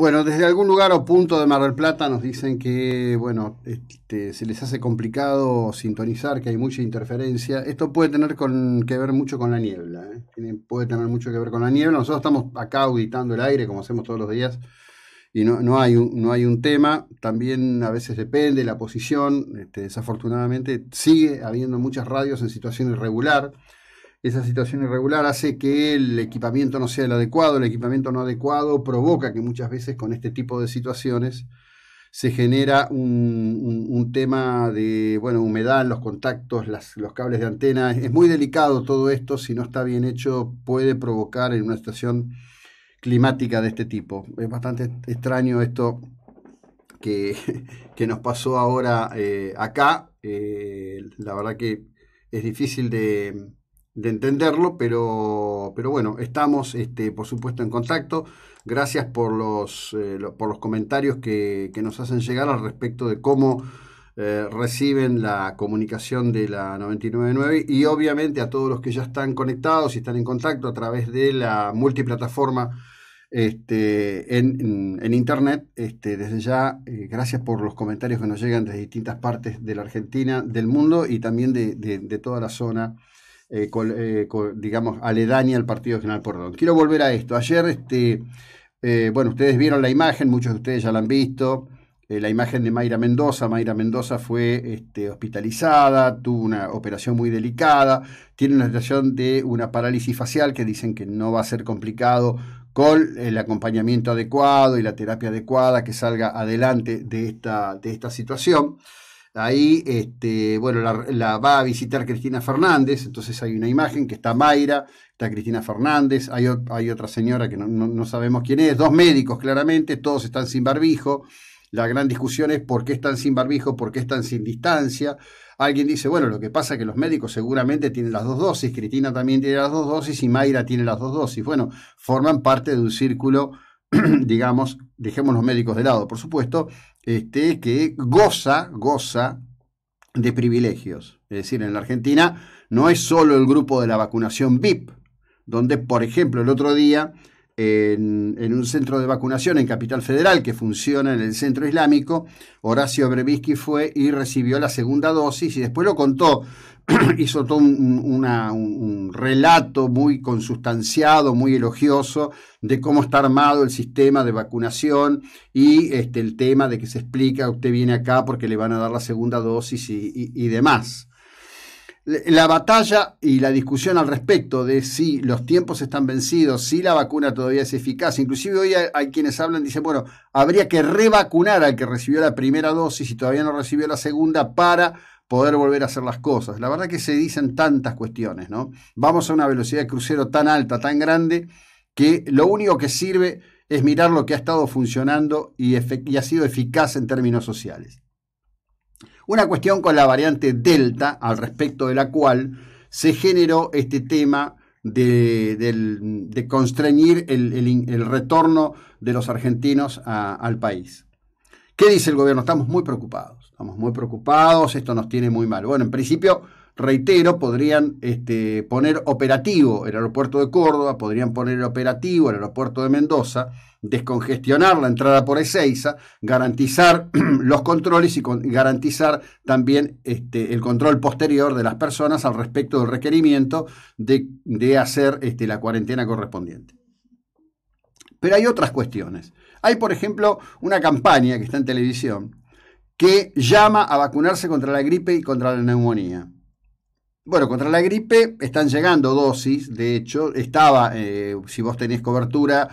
Bueno, desde algún lugar o punto de Mar del Plata nos dicen que, bueno, este, se les hace complicado sintonizar, que hay mucha interferencia. Esto puede tener con, que ver mucho con la niebla, ¿eh? puede tener mucho que ver con la niebla. Nosotros estamos acá auditando el aire, como hacemos todos los días, y no, hay, un, no hay un tema. También a veces depende la posición. Este, desafortunadamente sigue habiendo muchas radios en situación irregular esa situación irregular hace que el equipamiento no sea el adecuado, el equipamiento no adecuado provoca que muchas veces con este tipo de situaciones se genera un, tema de bueno, humedad, los contactos, los cables de antena. Es muy delicado todo esto, si no está bien hecho puede provocar en una situación climática de este tipo. Es bastante extraño esto que, nos pasó ahora eh, acá. Eh, la verdad que es difícil de, de entenderlo, pero, pero bueno, estamos este, por supuesto en contacto. Gracias por los, eh, por los comentarios que, nos hacen llegar al respecto de cómo eh, reciben la comunicación de la 999 y obviamente a todos los que ya están conectados y están en contacto a través de la multiplataforma. Este, en, en, internet. Este, desde ya, eh, gracias por los comentarios que nos llegan desde distintas partes de la Argentina, del mundo y también de toda la zona eh, eh, digamos, aledaña al Partido General donde Quiero volver a esto. Ayer, este, eh, bueno, ustedes vieron la imagen, muchos de ustedes ya la han visto, la imagen de Mayra Mendoza. Mayra Mendoza fue este, hospitalizada, tuvo una operación muy delicada, tiene una situación de una parálisis facial que dicen que no va a ser complicado con el acompañamiento adecuado y la terapia adecuada que salga adelante de esta, de esta situación. Ahí, este, bueno, la, va a visitar Cristina Fernández, entonces hay una imagen que está Mayra, está Cristina Fernández, hay, otra señora que no, no, sabemos quién es, dos médicos claramente, todos están sin barbijo. La gran discusión es por qué están sin barbijo, por qué están sin distancia. Alguien dice, bueno, lo que pasa es que los médicos seguramente tienen las dos dosis, Cristina también tiene las dos dosis y Mayra tiene las dos dosis. Bueno, forman parte de un círculo digamos, dejemos los médicos de lado, por supuesto, este, que goza, goza de privilegios. Es decir, en la Argentina no es solo el grupo de la vacunación VIP, donde, por ejemplo, el otro día, en, en un centro de vacunación en Capital Federal que funciona en el centro islámico, Horacio Brevisky fue y recibió la segunda dosis y después lo contó hizo todo un, relato muy consustanciado, muy elogioso de cómo está armado el sistema de vacunación y este, el tema de que se explica, usted viene acá porque le van a dar la segunda dosis y, demás. La batalla y la discusión al respecto de si los tiempos están vencidos, si la vacuna todavía es eficaz, inclusive hoy hay, quienes hablan, dicen, bueno, habría que revacunar al que recibió la primera dosis y todavía no recibió la segunda para poder volver a hacer las cosas. La verdad que se dicen tantas cuestiones, ¿no? Vamos a una velocidad de crucero tan alta, tan grande, que lo único que sirve es mirar lo que ha estado funcionando y, ha sido eficaz en términos sociales. Una cuestión con la variante delta, al respecto de la cual se generó este tema de, constreñir el, retorno de los argentinos al país. ¿Qué dice el gobierno? Estamos muy preocupados estamos muy preocupados, esto nos tiene muy mal. Bueno, en principio, reitero, podrían este, poner operativo el aeropuerto de Córdoba, podrían poner operativo el aeropuerto de Mendoza, descongestionar la entrada por Ezeiza, garantizar los controles y garantizar también este, el control posterior de las personas al respecto del requerimiento de, hacer este, la cuarentena correspondiente. Pero hay otras cuestiones. Hay, por ejemplo, una campaña que está en televisión, que llama a vacunarse contra la gripe y contra la neumonía. Bueno, contra la gripe están llegando dosis, de hecho, estaba, eh, si vos tenés cobertura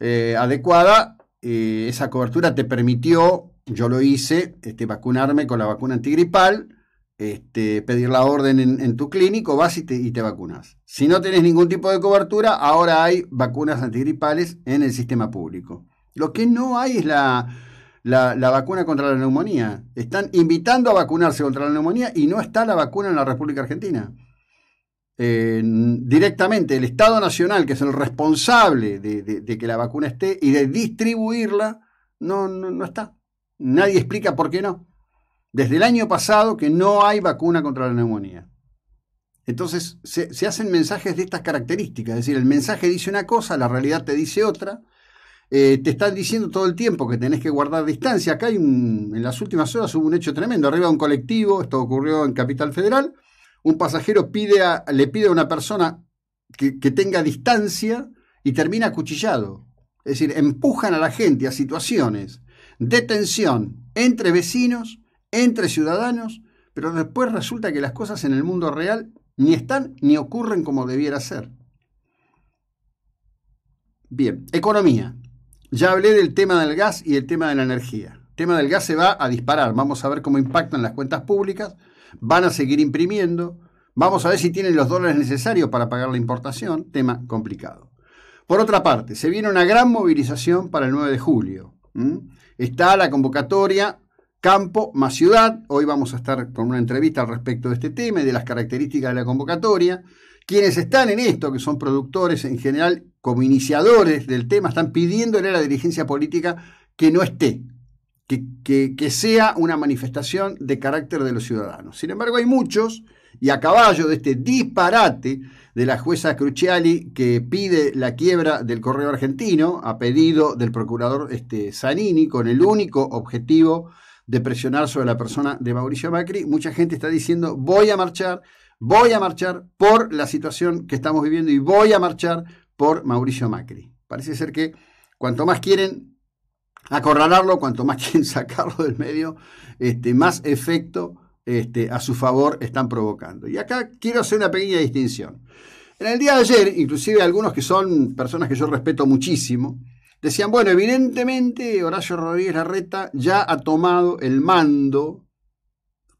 eh, adecuada, eh, esa cobertura te permitió, yo lo hice, este, vacunarme con la vacuna antigripal, este, pedir la orden en, tu clínico, vas y te, y te vacunas. Si no tenés ningún tipo de cobertura, ahora hay vacunas antigripales en el sistema público. Lo que no hay es la, la, vacuna contra la neumonía. Están invitando a vacunarse contra la neumonía y no está la vacuna en la República Argentina. Eh, directamente el Estado Nacional, que es el responsable de, que la vacuna esté y de distribuirla, no, no, está. Nadie explica por qué no. Desde el año pasado que no hay vacuna contra la neumonía. Entonces se, se, hacen mensajes de estas características, es decir, el mensaje dice una cosa, la realidad te dice otra, eh, te están diciendo todo el tiempo que tenés que guardar distancia. Acá hay en las últimas horas hubo un hecho tremendo. Arriba de un colectivo, esto ocurrió en Capital Federal, un pasajero pide le pide a una persona que, que tenga distancia y termina acuchillado. Es decir, empujan a la gente a situaciones de tensión entre vecinos, entre ciudadanos, pero después resulta que las cosas en el mundo real ni están ni ocurren como debiera ser. Bien, economía. Ya hablé del tema del gas y el tema de la energía. El tema del gas se va a disparar. Vamos a ver cómo impactan las cuentas públicas. Van a seguir imprimiendo. Vamos a ver si tienen los dólares necesarios para pagar la importación. Tema complicado. Por otra parte, se viene una gran movilización para el 9 de julio. Está la convocatoria campo más ciudad. Hoy vamos a estar con una entrevista al respecto de este tema y de las características de la convocatoria. Quienes están en esto, que son productores en general, como iniciadores del tema, están pidiéndole a la dirigencia política que no esté, que, que, sea una manifestación de carácter de los ciudadanos. Sin embargo, hay muchos, y a caballo de este disparate de la jueza Cruciali que pide la quiebra del correo argentino a pedido del procurador este, Zanini con el único objetivo de presionar sobre la persona de Mauricio Macri, mucha gente está diciendo voy a marchar, Voy a marchar por la situación que estamos viviendo y voy a marchar por Mauricio Macri. Parece ser que cuanto más quieren acorralarlo, cuanto más quieren sacarlo del medio, este, más efecto este, a su favor están provocando. Y acá quiero hacer una pequeña distinción. En el día de ayer, inclusive algunos que son personas que yo respeto muchísimo, decían, bueno, evidentemente Horacio Rodríguez Larreta ya ha tomado el mando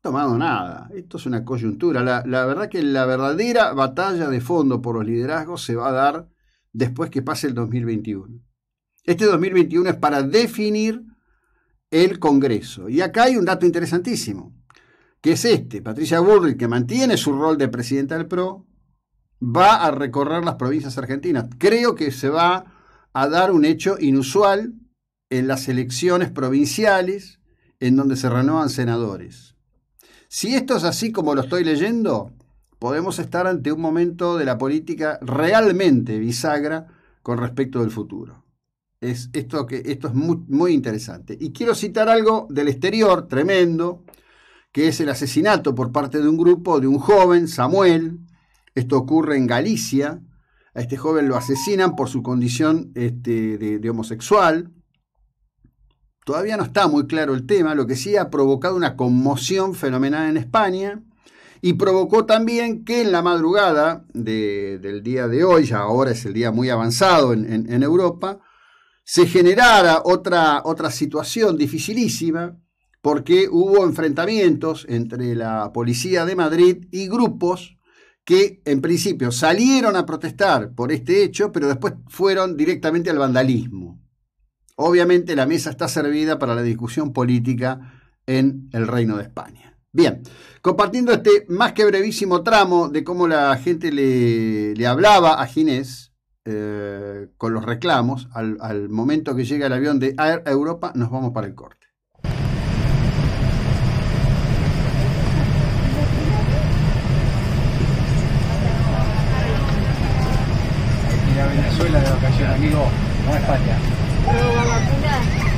tomado nada. Esto es una coyuntura. La, verdad que la verdadera batalla de fondo por los liderazgos se va a dar después que pase el 2021. Este 2021 es para definir el Congreso. Y acá hay un dato interesantísimo, que es este. Patricia Bullrich, que mantiene su rol de presidenta del PRO, va a recorrer las provincias argentinas. Creo que se va a dar un hecho inusual en las elecciones provinciales en donde se renuevan senadores. Si esto es así como lo estoy leyendo, podemos estar ante un momento de la política realmente bisagra con respecto del futuro. Es esto, que, esto es muy, interesante. Y quiero citar algo del exterior, tremendo, que es el asesinato por parte de un grupo de un joven, Samuel. Esto ocurre en Galicia. A este joven lo asesinan por su condición este, de homosexual. Todavía no está muy claro el tema, lo que sí ha provocado una conmoción fenomenal en España y provocó también que en la madrugada del día de hoy, ya ahora es el día muy avanzado en, Europa, se generara otra, otra situación dificilísima porque hubo enfrentamientos entre la policía de Madrid y grupos que en principio salieron a protestar por este hecho, pero después fueron directamente al vandalismo. Obviamente la mesa está servida para la discusión política en el Reino de España. Bien, compartiendo este más que brevísimo tramo de cómo la gente le, hablaba a Ginés eh, con los reclamos, al, momento que llega el avión de Air Europa, nos vamos para el corte. Venezuela de no 哦，老姑娘。